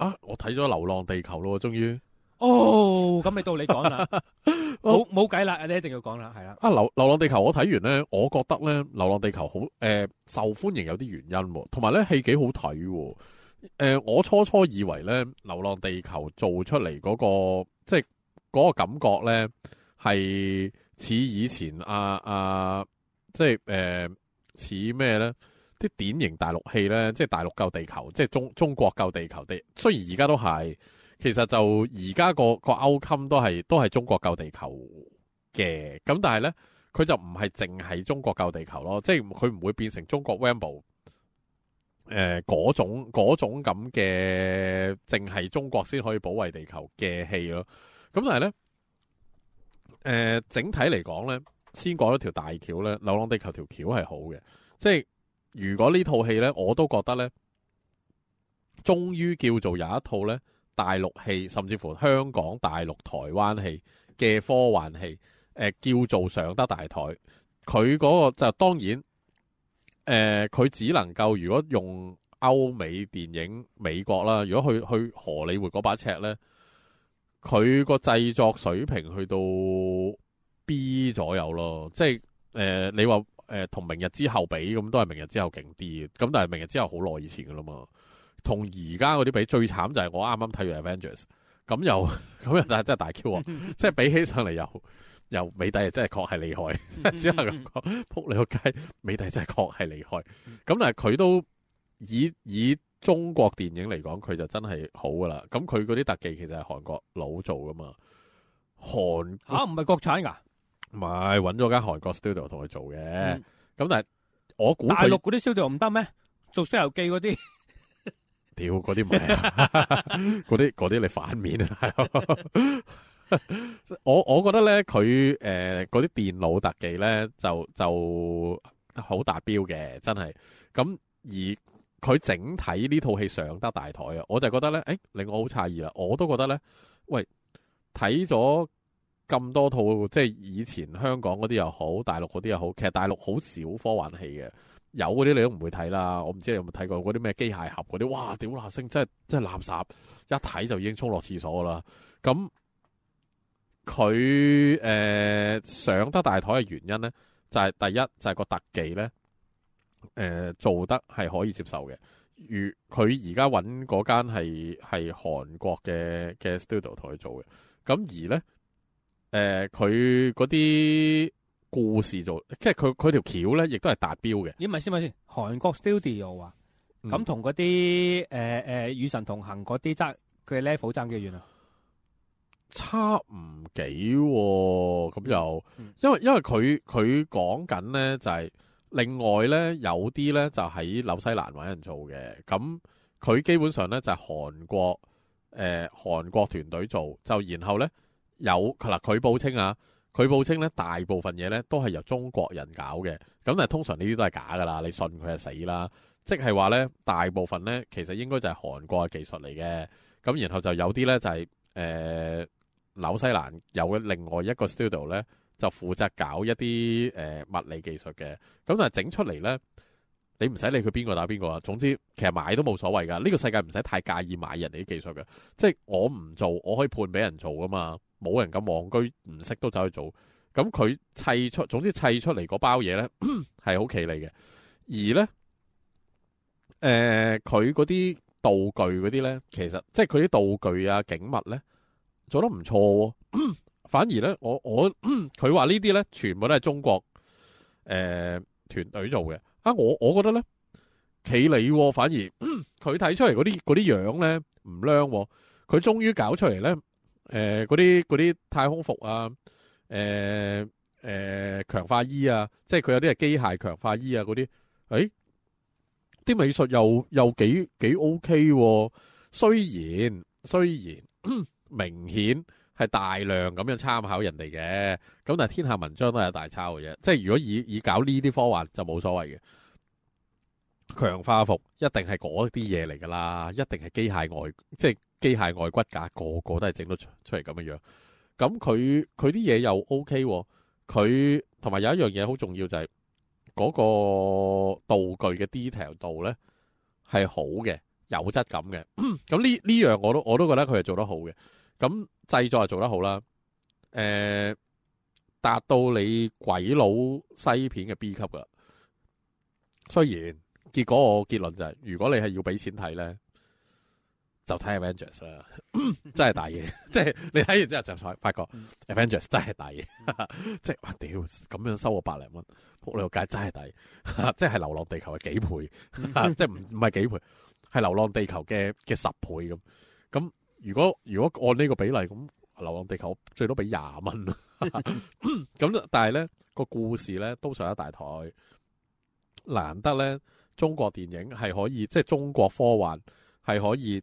啊！我睇咗《流浪地球》咯，终于哦，咁你到你讲啦，冇冇计啦，你一定要讲啦，系啦。啊，《流流浪地球》我睇完咧，我觉得咧，《流浪地球》好诶，受欢迎有啲原因，同埋咧，戏几好睇。诶，我初初以为咧，《流浪地球》做出嚟嗰个即系嗰个感觉咧，系似以前啊啊，即系诶似咩咧？啲典型大陆戏咧，即系大陆救地球，即系中中国救地球。的虽然而家都系，其实就而家个个勾襟都系都系中国救地球嘅。咁但系咧，佢就唔系净系中国救地球咯，即系佢唔会变成中国 r a m b l e 嗰种嗰种咁嘅，净系中国先可以保卫地球嘅戏咯。咁但系咧，诶整体嚟讲咧，先讲一条大桥咧，《流浪地球》条桥系好嘅，即系。如果呢套戏呢，我都觉得呢，终于叫做有一套呢大陆戏，甚至乎香港、大陆、台湾戏嘅科幻戏，诶叫做上得大台。佢嗰个就当然，诶佢只能够如果用欧美电影美国啦，如果去 去荷里活嗰把尺呢，佢个制作水平去到 B 左右咯，即系诶你话。诶，同明日之後比咁都系明日之後勁啲嘅，咁但系明日之後好耐以前噶啦嘛，同而家嗰啲比最慘就係我啱啱睇完 Avengers，咁又 咁又但係真係大 Q 啊！即係比起上嚟又又美帝真係確係厲害，只係咁講，撲你個街，美帝真係確係厲害。咁但係佢都以以中國電影嚟講，佢就真係好噶啦。咁佢嗰啲特技其實係韓國佬做噶嘛，韓啊唔係國產噶。唔系，揾咗间韩国 studio 同佢做嘅，咁但系我估大陆嗰啲 studio 唔得咩？做《西游记》嗰啲，屌嗰啲唔系，嗰啲嗰啲你反面啊！我我觉得咧，佢诶嗰啲电脑特技咧就就好达标嘅，真系。咁而佢整体呢套戏上得大台啊！我就觉得咧，诶令我好诧异啦，我都觉得咧，喂睇咗。咁多套，即系以前香港嗰啲又好，大陆嗰啲又好。其实大陆好少科幻戏嘅，有嗰啲你都唔会睇啦。我唔知你有冇睇过嗰啲咩机械侠嗰啲，哇，屌那声真系真系垃圾，一睇就已经冲落厕所噶啦。咁佢诶上得大台嘅原因咧，就系第一就系个特技咧，诶做得系可以接受嘅。如佢而家揾嗰间系系韩国嘅嘅 studio 同佢做嘅，咁而咧。诶，佢嗰啲故事做，即系佢佢条桥咧，亦都系达标嘅。咦？咪先，咪先，韩国 studio 啊？咁同嗰啲诶诶与神同行嗰啲争佢 level 争几远啊？差唔几？咁又因为因为佢佢讲紧咧，就系另外咧有啲咧就喺纽西兰搵人做嘅。咁佢基本上咧就系韩国诶韩国团队做，就然后咧。有佢嗱，佢報稱啊，佢報稱咧，大部分嘢咧都係由中國人搞嘅。咁但係通常呢啲都係假㗎啦，你信佢就死啦。即係話咧，大部分咧其實應該就係韓國嘅技術嚟嘅。咁然後就有啲咧就係誒紐西蘭有另外一個 studio 咧，就負責搞一啲誒物理技術嘅。咁但係整出嚟咧，你唔使理佢邊個打邊個啊。總之其實買都冇所謂㗎。呢個世界唔使太介意買人哋啲技術嘅，即係我唔做我可以判俾人做㗎嘛。冇人咁望，居唔识都走去做。咁佢砌出，总之砌出嚟嗰包嘢咧，系 好企理嘅。而咧，诶，佢嗰啲道具嗰啲咧，其实即系佢啲道具啊景物咧，做得唔错。反而咧，我我 佢话呢啲咧，全部都系中国诶团队做嘅。啊，我我觉得咧，企理反而佢睇出嚟嗰啲嗰啲样咧唔靓。佢终于搞出嚟咧。诶，嗰啲嗰啲太空服啊，诶诶强化衣啊，即系佢有啲系机械强化衣啊，嗰啲，诶，啲美术又又几几 O K，虽然虽然 明显系大量咁样参考人哋嘅，咁但系天下文章都系大抄嘅啫，即系如果以以搞呢啲科幻就冇所谓嘅，强化服一定系嗰啲嘢嚟噶啦，一定系机械外即系。机械外骨架个个都系整到出出嚟咁嘅样，咁佢佢啲嘢又 O K，佢同埋有一样嘢好重要就系嗰个道具嘅 detail 度咧系好嘅，有质感嘅。咁呢呢样我都我都觉得佢系做得好嘅。咁制作系做得好啦，诶达到你鬼佬西片嘅 B 级噶。虽然结果我结论就系，如果你系要俾钱睇咧。就睇《Avengers》啦，真系大嘢！即系你睇完之后就才发觉，《Avengers》真系大嘢，即系哇屌咁样收我百零蚊，扑个街真系抵，即系《流浪地球》嘅几倍，即系唔唔系几倍，系《流浪地球》嘅嘅十倍咁。咁如果如果按呢个比例，咁《流浪地球》最多俾廿蚊啦。咁但系咧个故事咧都上一大台，难得咧中国电影系可以，即系中国科幻系可以。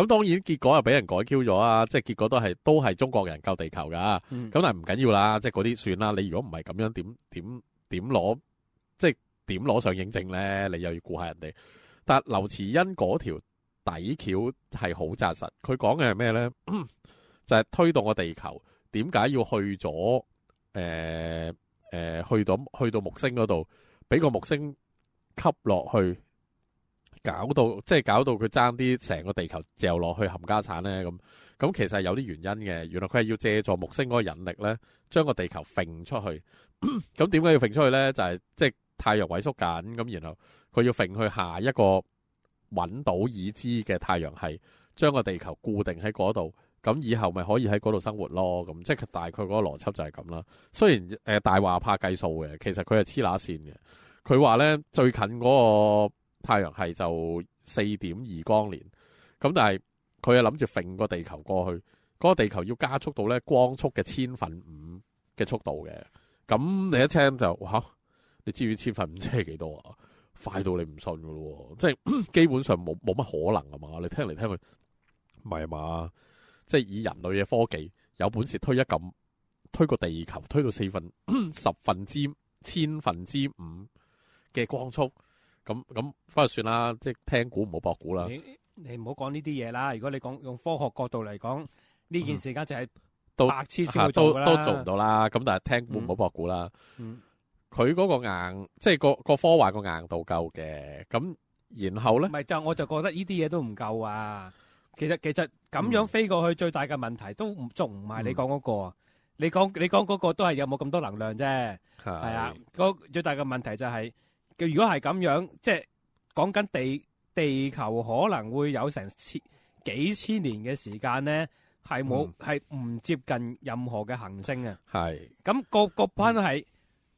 咁當然結果又俾人改 Q 咗啊！即係結果都係都係中國人救地球噶。咁但係唔緊要啦，即係嗰啲算啦。你如果唔係咁樣，點点点攞即係點攞上認證咧？你又要顧下人哋。但係劉慈欣嗰條底橋係好扎實。佢講嘅係咩咧？就係推動個地球點解要去咗誒誒去到去到木星嗰度，俾個木星吸落去。搞到即系搞到佢爭啲成個地球掉落去冚家產咧咁咁，其實有啲原因嘅。原來佢系要借助木星嗰個引力咧，將個地球揈出去。咁點解要揈出去咧？就係即系太陽萎縮緊，咁然後佢要揈去下一個揾到已知嘅太陽系，將個地球固定喺嗰度，咁以後咪可以喺嗰度生活咯。咁即系大概嗰個邏輯就係咁啦。雖然誒大話怕計數嘅，其實佢係黐乸線嘅。佢話咧最近嗰個。太阳系就四点二光年，咁但系佢系谂住揈个地球过去，嗰个地球要加速到咧光速嘅千分五嘅速度嘅，咁你一听就哇，你知唔知千分五即系几多啊？快到你唔信噶咯，即系基本上冇冇乜可能啊嘛？你听嚟听去，唔系嘛？即系以人类嘅科技，有本事推一咁推个地球，推到四分十分之千分之五嘅光速。咁咁，不过算啦，即系听股唔好博股啦。你唔好讲呢啲嘢啦。如果你讲用科学角度嚟讲呢件事情，就系白痴先做都都做唔到啦。咁但系听估唔好博股啦。佢嗰个硬，即系个个科幻个硬度够嘅。咁然后咧，唔系就我就觉得呢啲嘢都唔够啊。其实其实咁样飞过去最大嘅问题都仲唔系你讲嗰个啊？你讲你讲嗰个都系有冇咁多能量啫？系啊，最大嘅问题就系。如果系咁样，即系讲紧地地球可能会有成千几千年嘅时间咧，系冇系唔接近任何嘅行星嘅。系咁个个班系，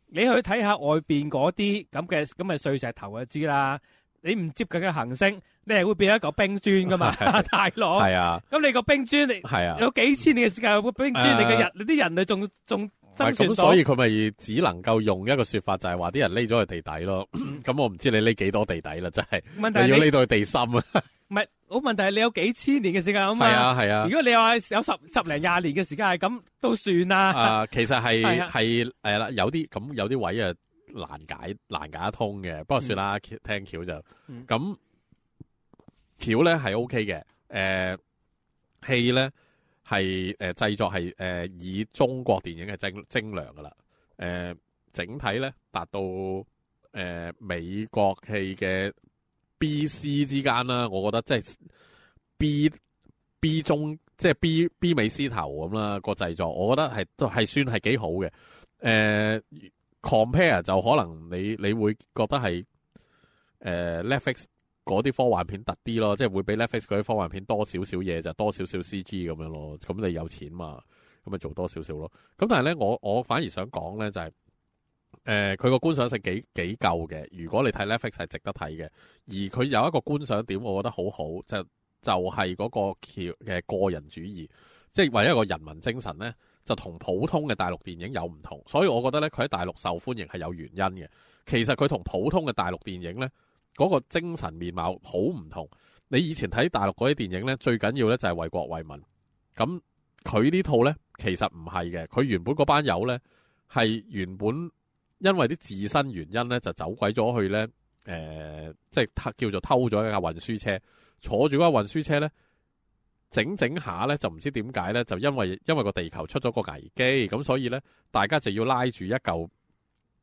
你去睇下外边嗰啲咁嘅咁嘅碎石头嘅知啦。你唔接近嘅行星，你系会变一嚿冰砖噶嘛？大佬？系啊，咁你个冰砖你系啊，有几千年嘅时间个冰砖，你嘅人你啲人类仲仲。咁所以佢咪只能够用一个说法，就系话啲人匿咗去地底咯。咁我唔知你匿几多地底啦，真系。问题系你要匿到去地心啊？唔系，好问题系你有几千年嘅时间咁啊？系啊系啊。如果你话有十十零廿年嘅时间系咁，都算啦。啊，其实系系诶啦，有啲咁有啲位啊难解难解得通嘅，不过算啦，听桥就咁。桥咧系 OK 嘅，诶气咧。系诶，制作系诶，以中国电影嘅精精良噶啦，诶，整体咧达到诶美国戏嘅 B C 之间啦，我觉得即系 B B 中即系 B B 美狮头咁啦个制作，我觉得系都系算系几好嘅。诶，compare 就可能你你会觉得系诶 Netflix。嗰啲科幻片突啲咯，即系会比 Netflix 嗰啲科幻片多少少嘢就多少少 CG 咁样咯，咁你有钱嘛，咁咪做多少少咯。咁但系咧，我我反而想讲咧就系，诶佢个观赏性几几够嘅。如果你睇 Netflix 系值得睇嘅，而佢有一个观赏点我觉得好好就就系嗰个桥嘅个人主义，即系为一个人民精神咧就同普通嘅大陆电影有唔同。所以我觉得咧佢喺大陆受欢迎系有原因嘅。其实佢同普通嘅大陆电影咧。嗰个精神面貌好唔同。你以前睇大陸嗰啲電影呢，最緊要呢就係為國為民。咁佢呢套呢，其實唔係嘅，佢原本嗰班友呢，係原本因為啲自身原因呢，就走鬼咗去呢，誒，即係叫做偷咗一架運輸車，坐住嗰架運輸車呢。整整下呢，就唔知點解呢，就因為因为個地球出咗個危機，咁所以呢，大家就要拉住一嚿。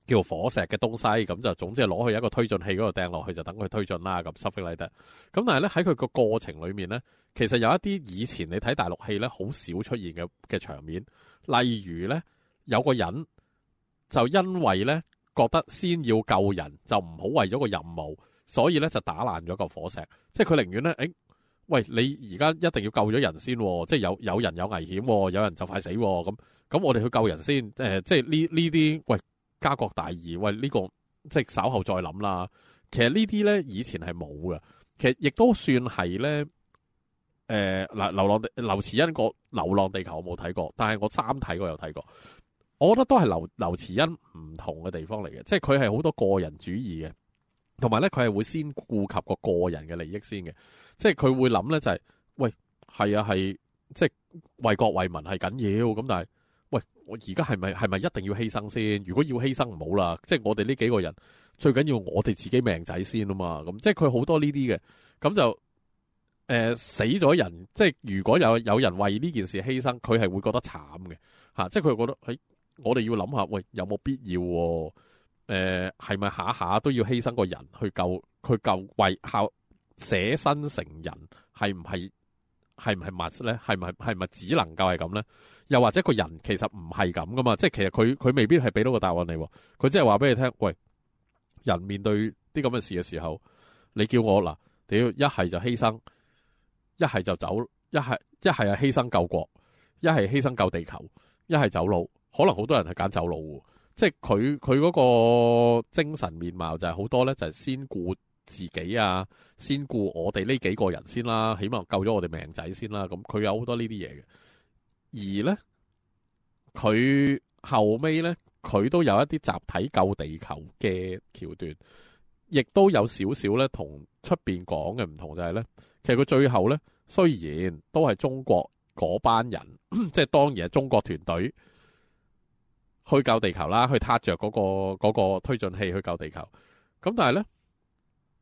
叫火石嘅东西咁就，总之攞去一个推进器嗰度掟落去就等佢推进啦。咁，Sophie 咁，但系咧喺佢个过程里面咧，其实有一啲以前你睇大陆戏咧好少出现嘅嘅场面，例如咧有个人就因为咧觉得先要救人就唔好为咗个任务，所以咧就打烂咗个火石，即系佢宁愿咧诶喂你而家一定要救咗人先，即系有有人有危险，有人就快死咁咁，我哋去救人先诶，即系呢呢啲喂。家国大义，喂呢个即系稍后再谂啦。其实呢啲咧以前系冇嘅，其实亦都算系咧，诶嗱，流浪刘慈欣个《流浪地球》我冇睇过，但系我三睇过又睇过，我觉得都系刘刘慈欣唔同嘅地方嚟嘅，即系佢系好多个人主义嘅，同埋咧佢系会先顾及个个人嘅利益先嘅，即系佢会谂咧就系，喂系啊系，即系为国为民系紧要咁，但系。我而家系咪系咪一定要牺牲先？如果要牺牲唔好啦，即系我哋呢几个人最紧要我哋自己命仔先啊嘛！咁即系佢好多呢啲嘅，咁就诶死咗人，即系如果有有人为呢件事牺牲，佢系会觉得惨嘅吓，即系佢觉得诶，我哋要谂下喂，有冇必要？诶，系咪下下都要牺牲个人去救去救为孝舍身成人？系唔系系唔系物咧？系唔系系咪只能够系咁咧？又或者個人其實唔係咁噶嘛，即係其實佢佢未必係俾到個答案你，佢即係話俾你聽，喂，人面對啲咁嘅事嘅時候，你叫我嗱，屌一係就犧牲，一係就走，一係一系啊犧牲救國，一係犧牲救地球，一係走路，可能好多人係揀走路，即係佢佢嗰個精神面貌就係好多咧，就係先顧自己啊，先顧我哋呢幾個人先啦，起碼救咗我哋命仔先啦，咁佢有好多呢啲嘢嘅。而咧，佢后尾咧，佢都有一啲集体救地球嘅桥段，亦都有少少咧同出边讲嘅唔同，就系咧，其实佢最后咧，虽然都系中国嗰班人，即系当然系中国团队去救地球啦，去挞着嗰个嗰个推进器去救地球，咁但系咧。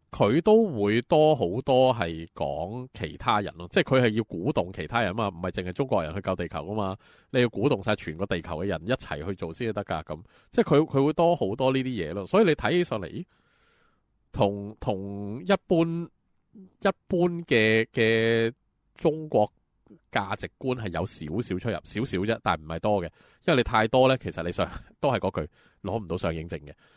佢都会多好多系讲其他人咯，即系佢系要鼓动其他人啊嘛，唔系净系中国人去救地球噶嘛，你要鼓动晒全个地球嘅人一齐去做先得噶咁，即系佢佢会多好多呢啲嘢咯，所以你睇起上嚟同同一般一般嘅嘅中国价值观系有少少出入，少少啫，但系唔系多嘅，因为你太多咧，其实你想 都系嗰句攞唔到上映证嘅。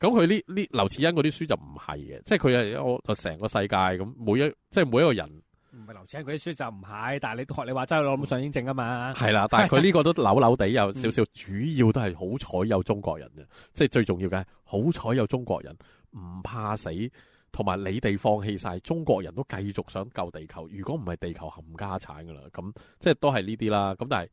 咁佢呢呢刘慈欣嗰啲书就唔系嘅，即系佢系我成个世界咁，每一即系每一个人。唔系刘慈欣嗰啲书就唔系，但系你学你话斋攞冇上英证啊嘛。系啦，但系佢呢个都扭扭地有少少，主要都系好彩有中国人嘅，即系最重要嘅，好彩有中国人唔怕死，同埋你哋放弃晒，中国人都继续想救地球。如果唔系地球冚家产噶啦，咁即系都系呢啲啦。咁但系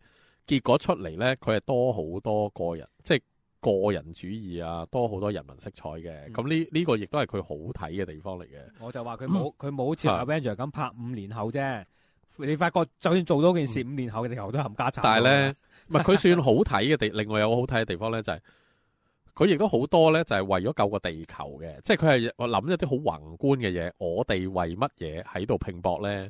结果出嚟咧，佢系多好多个人，即系。个人主义啊，多好多人民色彩嘅，咁呢呢个亦都系佢好睇嘅地方嚟嘅。我就话佢冇，佢冇好似阿 b e n d y 咁拍五年后啫。你发觉就算做到件事，五年后嘅地球都冚家铲。但系咧，唔系佢算好睇嘅地，另外有个好睇嘅地方咧就系，佢亦都好多咧就系为咗救个地球嘅，即系佢系谂一啲好宏观嘅嘢，我哋为乜嘢喺度拼搏咧？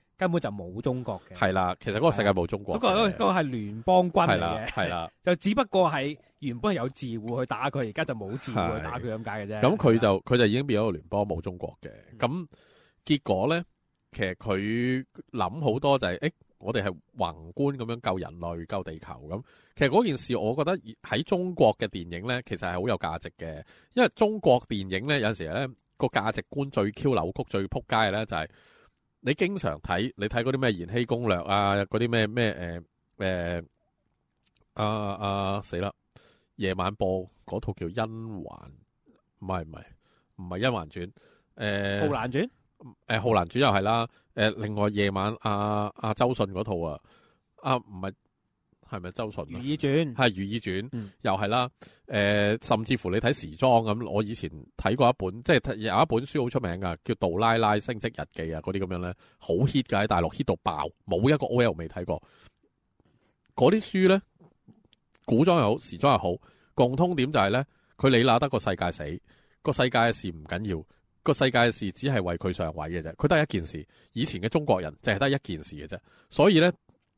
根本就冇中國嘅，系啦。其實嗰個世界冇中國，嗰個嗰個係聯邦軍嚟嘅，啦，就只不過係原本有智會去打佢，而家就冇智去打佢咁解嘅啫。咁佢就佢就已經變咗個聯邦冇中國嘅。咁結果咧，其實佢諗好多就係，誒，我哋係宏觀咁樣救人類、救地球咁。其實嗰件事，我覺得喺中國嘅電影呢，其實係好有價值嘅，因為中國電影呢，有時咧個價值觀最 Q 扭曲、最撲街嘅呢，就係。你經常睇，你睇嗰啲咩《延禧攻略》啊，嗰啲咩咩诶诶啊啊死啦！夜晚播嗰套叫《甄嬛》，唔係唔係唔係《恩環傳》。诶，《浩南傳》诶，《浩南傳》又係啦。誒另外夜晚阿阿周迅嗰套啊啊唔係。系咪周迅？如意传系如意传，又系啦。诶，甚至乎你睇时装咁，我以前睇过一本，即系有一本书好出名噶，叫《杜拉拉升职日记》啊，嗰啲咁样咧，好 hit 噶喺大陆 hit 到爆，冇一个 O L 未睇过。嗰啲书咧，古装又好，时装又好，共通点就系咧，佢你拿得个世界死，个世界嘅事唔紧要，个世界嘅事只系为佢上位嘅啫。佢得一件事，以前嘅中国人净系得一件事嘅啫，所以咧。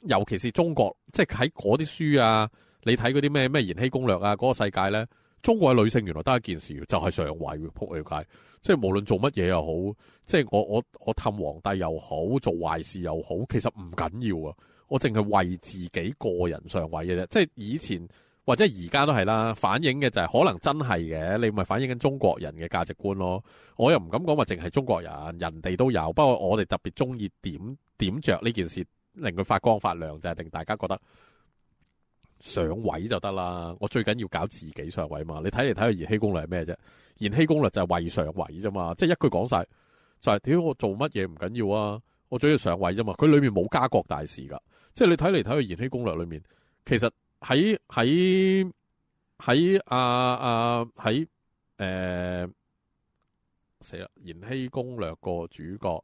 尤其是中国，即系喺嗰啲书啊，你睇嗰啲咩咩《延禧攻略》啊，嗰个世界咧，中国嘅女性原来都一件事，就系上位扑了解，即系无论做乜嘢又好，即系我我我氹皇帝又好，做坏事又好，其实唔紧要啊，我净系为自己个人上位嘅啫。即系以前或者而家都系啦，反映嘅就系可能真系嘅，你咪反映紧中国人嘅价值观咯。我又唔敢讲话净系中国人，人哋都有，不过我哋特别中意点点着呢件事。令佢发光发亮就系令大家觉得上位就得啦。我最紧要搞自己上位嘛。你睇嚟睇《去，延禧攻略》系咩啫？延禧攻略就系为上位啫嘛。即系一句讲晒就系：，屌我做乜嘢唔紧要啊？我主要上位啫嘛。佢里面冇家国大事噶。即系你睇嚟睇《去，延禧攻略》里面，其实喺喺喺阿阿喺诶死啦！延禧攻略个主角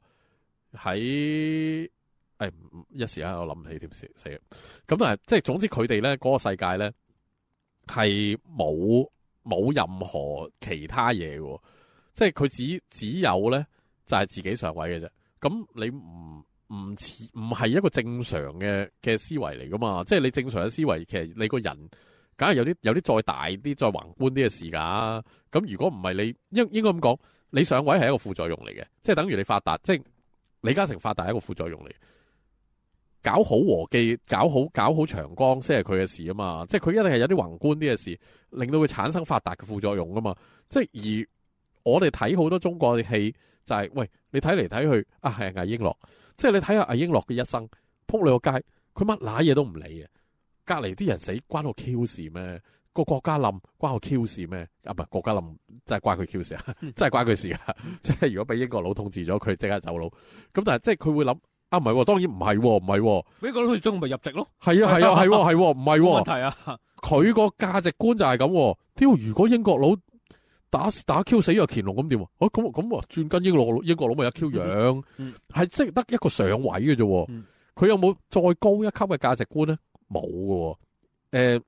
喺。诶，一時一我諗起添線，死咁啊，即系總之佢哋咧，嗰個世界咧係冇冇任何其他嘢嘅，即係佢只只有咧就係自己上位嘅啫。咁你唔唔似唔係一個正常嘅嘅思維嚟噶嘛？即係你正常嘅思維，其實你個人梗係有啲有啲再大啲、再宏觀啲嘅事噶。咁如果唔係你，應应該咁講，你上位係一個副作用嚟嘅，即係等於你發達，即係李嘉誠發達一個副作用嚟。搞好和记，搞好搞好長江先系佢嘅事啊嘛！即系佢一定系有啲宏觀啲嘅事，令到佢產生發達嘅副作用啊嘛！即系而我哋睇好多中國嘅戲就係，喂，你睇嚟睇去啊，係啊，魏英樂，即係你睇下魏英樂嘅一生，扑你个街，佢乜嘢都唔理啊！隔篱啲人死，關我 Q 事咩？個國家冧，關我 Q 事咩？啊，唔係國家冧，真係關佢 Q 事啊！真係關佢事啊！即係如果俾英國佬統治咗，佢即刻走佬。咁但係即係佢會諗。啊，唔系，当然唔系，唔系，美国佬中咪入籍咯？系啊，系啊，系，系，唔系问题啊？佢个价值观就系咁。屌，如果英国佬打打 Q 死咗乾隆咁点？哦，咁咁转跟英国佬，英国佬咪一 Q 样？系即系得一个上位嘅啫。佢有冇再高一级嘅价值观咧？冇嘅。诶，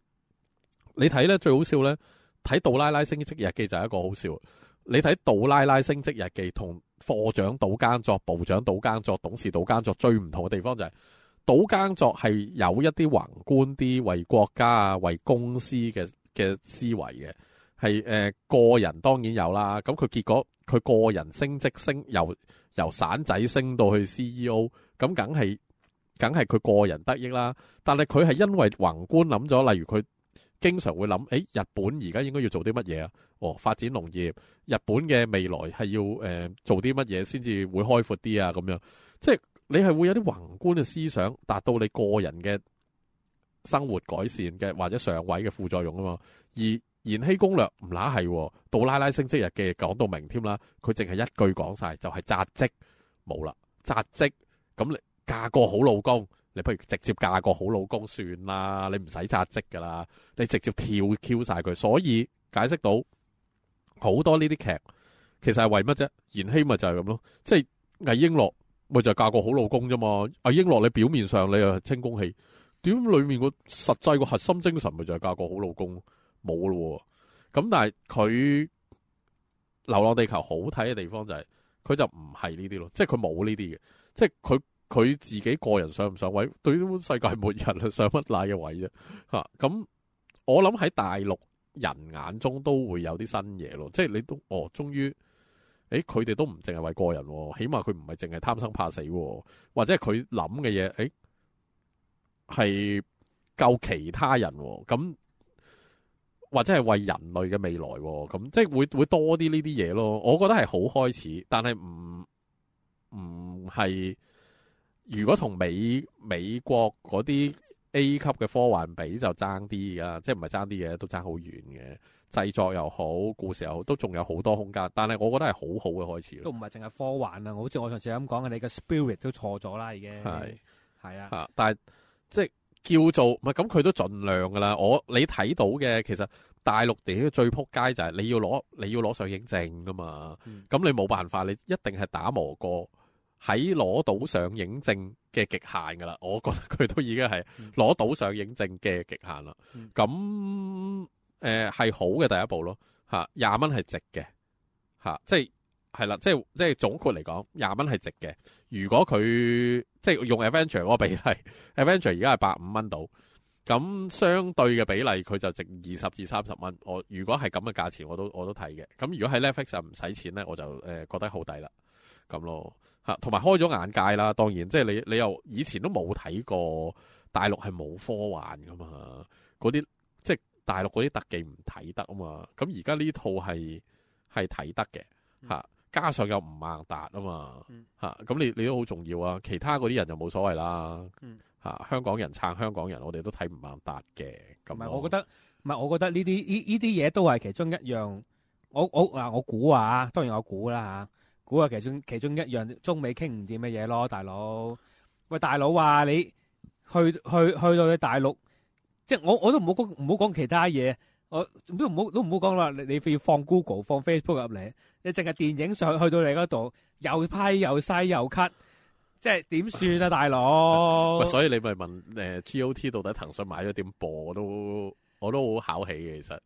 你睇咧最好笑咧，睇《杜拉拉升职日记》就系一个好笑。你睇《杜拉拉升职日记》同。副长倒耕作，部长倒耕作，董事倒耕作，最唔同嘅地方就系倒耕作系有一啲宏观啲，为国家啊，为公司嘅嘅思维嘅系诶个人当然有啦。咁佢结果佢个人升职升由由散仔升到去 C E O，咁梗系梗系佢个人得益啦。但系佢系因为宏观谂咗，例如佢。经常会谂，诶，日本而家应该要做啲乜嘢啊？哦，发展农业，日本嘅未来系要诶做啲乜嘢先至会开阔啲啊？咁样，即系你系会有啲宏观嘅思想，达到你个人嘅生活改善嘅或者上位嘅副作用啊嘛。而《延禧攻略》唔乸系杜拉拉升职日记讲到明添啦，佢净系一句讲晒就系扎职冇啦，扎职咁你嫁个好老公。你不如直接嫁个好老公算啦，你唔使扎职噶啦，你直接跳 Q 晒佢。所以解释到好多呢啲剧其实系为乜啫？言希咪就系咁咯，即系魏璎珞咪就系嫁个好老公啫嘛。魏璎珞你表面上你又清宫戏，点里面个实际个核心精神咪就系嫁个好老公，冇咯。咁但系佢《流浪地球》好睇嘅地方就系佢就唔系呢啲咯，即系佢冇呢啲嘅，即系佢。佢自己个人上唔上位，对呢本世界末日上乜奶嘅位啫 吓。咁我谂喺大陆人眼中都会有啲新嘢咯，即系你都哦，终于诶，佢哋都唔净系为个人，起码佢唔系净系贪生怕死，或者佢谂嘅嘢诶系救其他人咁，或者系为人类嘅未来咁，即系会会多啲呢啲嘢咯。我觉得系好开始，但系唔唔系。如果同美美国嗰啲 A 级嘅科幻比就争啲噶，即系唔系争啲嘢都争好远嘅。制作又好，故事又好，都仲有好多空间。但系我觉得系好好嘅开始都唔系净系科幻啊！好似我上次咁讲嘅，你嘅 spirit 都错咗啦，已经系系啊。但系即系叫做唔系咁，佢都尽量噶啦。我你睇到嘅，其实大陆地最扑街就系你要攞你要攞上映证噶嘛。咁你冇办法，你一定系打磨过。喺攞到上映证嘅极限噶啦，我觉得佢都已经系攞到上映证嘅极限啦。咁诶系好嘅第一步咯。吓，廿蚊系值嘅吓，即系系啦，即系即系总括嚟讲，廿蚊系值嘅。如果佢即系用 Adventure 嗰个比例，Adventure 而家系百五蚊到，咁相对嘅比例佢就值二十至三十蚊。我如果系咁嘅价钱，我都我都睇嘅。咁如果喺 Netflix 唔使钱咧，我就诶觉得好抵啦，咁咯。吓，同埋開咗眼界啦。當然，即係你你又以前都冇睇過大陸係冇科幻噶嘛，嗰啲即係大陸嗰啲特技唔睇得啊嘛。咁而家呢套係系睇得嘅吓，加上又唔孟達啊嘛吓，咁你你都好重要啊。其他嗰啲人就冇所謂啦吓，香港人撐香港人，我哋都睇唔孟達嘅。唔系，我覺得唔系，我覺得呢啲呢呢啲嘢都係其中一樣。我我嗱，我估啊，當然我估啦吓。估啊，其中其中一樣中美傾唔掂嘅嘢咯，大佬。喂，大佬話你去去去到你大陸，即我我都唔好講唔好讲其他嘢，我都唔好都唔好講啦。你你要放 Google、放 Facebook 入嚟，你淨係電影上去到你嗰度又批又細又咳，即係點算啊，大佬？所以你咪問誒 G O T 到底騰訊買咗點播都？我都好考起嘅，其实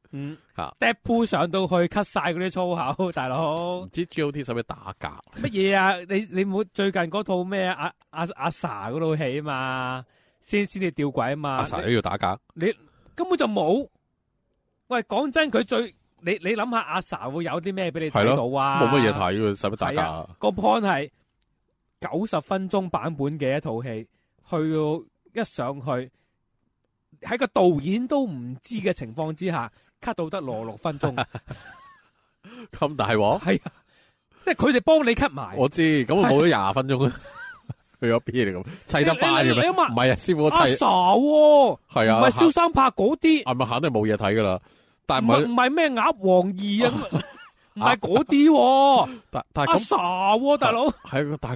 吓 d e o p u 上到去 cut 晒嗰啲粗口，大佬。唔知 GOT 使唔使打假？乜嘢啊？你你冇最近嗰套咩阿阿阿 sa 嗰套戏啊嘛，先先至吊鬼啊嘛。阿 sa 都要打假？你根本就冇。喂，讲真，佢最你你谂下阿 sa 会有啲咩俾你睇到啊？冇乜嘢睇，佢使乜打假？个 point 系九十分钟版本嘅一套戏，去到一上去。喺个导演都唔知嘅情况之下，cut 到得罗六分钟，咁大镬系啊，即系佢哋帮你 cut 埋。我知咁我冇咗廿分钟啊。去咗边嚟咁？砌得快嘅咩？唔系啊，师傅砌傻，系啊，唔系萧生拍嗰啲，系咪肯定冇嘢睇噶啦？但系唔系咩鸭王二啊？唔系嗰啲，但但咁傻大佬系个大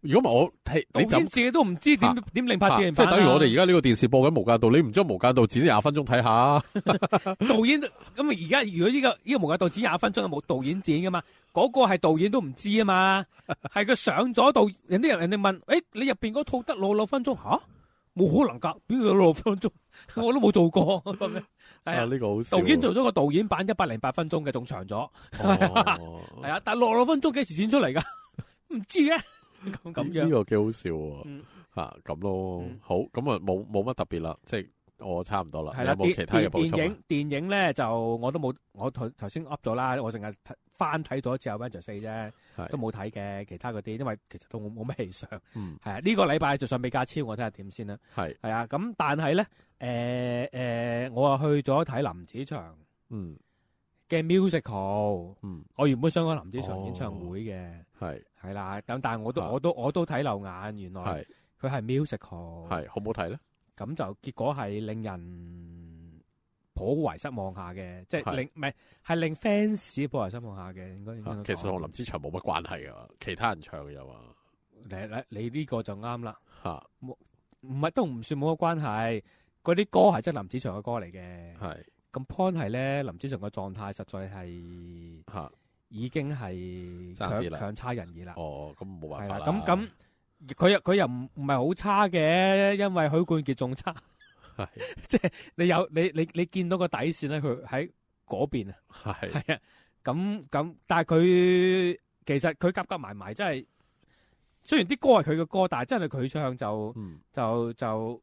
如果唔系我睇，导演自己都唔知点点令拍自然即系等于我哋而家呢个电视播紧无间道，你唔将无间道剪廿分钟睇下？导演咁而家如果呢个呢个无间道剪廿分钟，冇导演剪噶嘛？嗰个系导演都唔知啊嘛，系 佢上咗度，人啲人哋问，诶你入边嗰套得六六分钟吓？冇可能噶边个六六分钟，我都冇做过咁样，系啊呢个好导演做咗个导演版一百零八分钟嘅，仲长咗，系啊，但六六分钟几时剪出嚟噶？唔知嘅。咁样呢个几好笑喎，吓咁咯，好咁啊冇冇乜特别啦，即系我差唔多啦，系啦。电电影电影咧就我都冇，我头头先 up 咗啦，我净系翻睇咗一次《后《Benji》四啫，都冇睇嘅其他嗰啲，因为其实都冇冇咩戏上。嗯，系 啊，呢个礼拜就上《比格超》，我睇下点先啦。系系啊，咁但系咧，诶诶，我啊去咗睇林子祥。嗯。嘅 musical，我原本想讲林子祥演唱会嘅，系系啦，咁但系我都我都我都睇漏眼，原来佢系 musical，系好唔好睇咧？咁就结果系令人颇为失望下嘅，即系令唔系系令 fans 颇为失望下嘅，应该应该。其实同林子祥冇乜关系啊，其他人唱又啊，你你你呢个就啱啦，吓，唔唔系都唔算冇乜关系，嗰啲歌系真林子祥嘅歌嚟嘅，系。咁 point 系咧，林子祥嘅状态实在系吓，已经系强强差人意啦。哦，咁冇办法啦。咁咁，佢又佢又唔唔系好差嘅，因为许冠杰仲差，系，即系你有你你你见到个底线咧，佢喺嗰边啊，系系啊。咁咁，但系佢其实佢夹夹埋埋，真系虽然啲歌系佢嘅歌，但系真系佢唱就就就。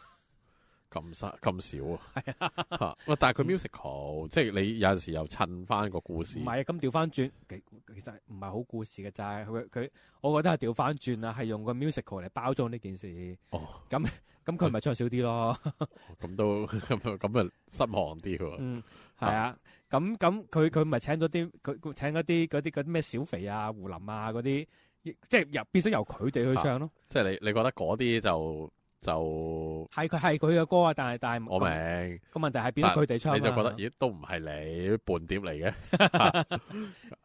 咁少啊，系 啊，喂，但係佢 musical，即係你有阵時又襯翻個故事。唔係啊，咁调翻轉，其其實唔係好故事嘅，就係佢佢，我覺得係调翻轉啊，係用個 musical 嚟包裝呢件事。哦，咁咁佢咪唱少啲咯？咁都咁啊失望啲喎。嗯，係啊，咁咁佢佢咪請咗啲佢請嗰啲嗰啲嗰啲咩小肥啊胡林啊嗰啲，即係由必須由佢哋去唱咯。即係你你覺得嗰啲就？就系佢系佢嘅歌啊，但系但系我明个问题系变咗佢哋唱，你就觉得咦都唔系你半碟嚟嘅，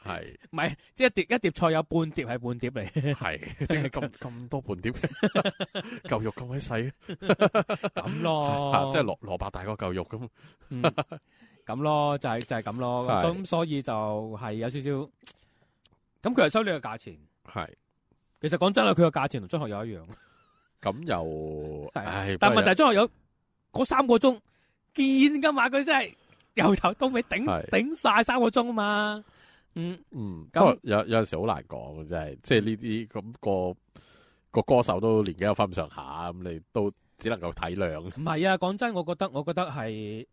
系 唔系？即系一碟一碟菜有半碟系半碟嚟，系点解咁咁多半碟？嚿肉咁鬼细，咁咯，即系萝萝卜大过嚿肉咁，咁咯就系就系咁咯，咁所以就系有少少咁佢系收呢个价钱，系其实讲真啊，佢嘅价钱同张学友一样。咁又，唉！但问题，最后有嗰三个钟见噶嘛？佢真系由头到尾顶顶晒三个钟啊嘛！嗯嗯，咁有有阵时好难讲，真系，即系呢啲咁个个歌手都年纪又分唔上下，咁你都只能够体谅。唔系啊，讲真，我觉得，我觉得系，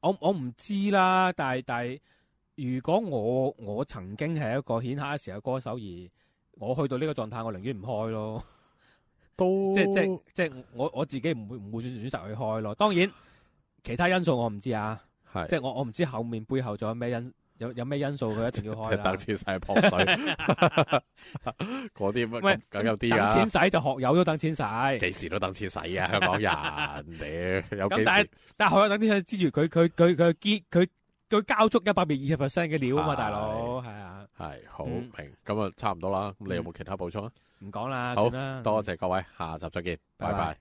我我唔知啦。但系但系，如果我我曾经系一个显卡时嘅歌手，而我去到呢个状态，我宁愿唔开咯。即系即系即系我我自己唔会唔会选选择去开咯。当然其他因素我唔知啊。系即系我我唔知后面背后仲有咩因有有咩因素佢一定要开。等钱使泼水，嗰啲乜梗有啲啊？等钱使就学友都等钱使，几时都等钱使啊？香港人屌有咁但系但系友等啲嘢支住佢佢佢佢佢结佢佢交足一百二十 percent 嘅料啊嘛，大佬。系啊。系好明咁啊，差唔多啦。咁你有冇其他补充啊？唔講啦，好啦，多謝各位，下集再見，拜拜。